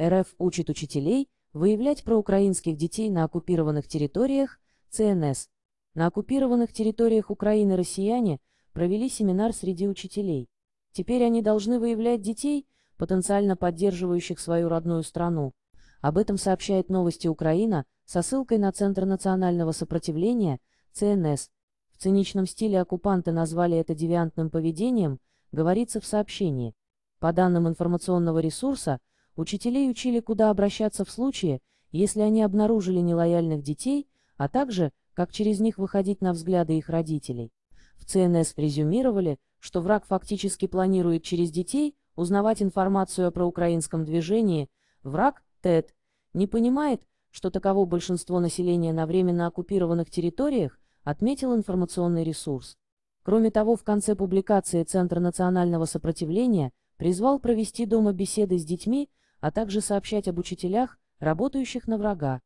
РФ учит учителей выявлять проукраинских детей на оккупированных территориях, ЦНС. На оккупированных территориях Украины россияне провели семинар среди учителей. Теперь они должны выявлять детей, потенциально поддерживающих свою родную страну. Об этом сообщает новости Украина со ссылкой на Центр национального сопротивления, ЦНС. В циничном стиле оккупанты назвали это девиантным поведением, говорится в сообщении. По данным информационного ресурса, Учителей учили, куда обращаться в случае, если они обнаружили нелояльных детей, а также, как через них выходить на взгляды их родителей. В ЦНС резюмировали, что враг фактически планирует через детей узнавать информацию о проукраинском движении, враг, ТЭД, не понимает, что таково большинство населения на временно оккупированных территориях, отметил информационный ресурс. Кроме того, в конце публикации Центр национального сопротивления призвал провести дома беседы с детьми, а также сообщать об учителях, работающих на врага,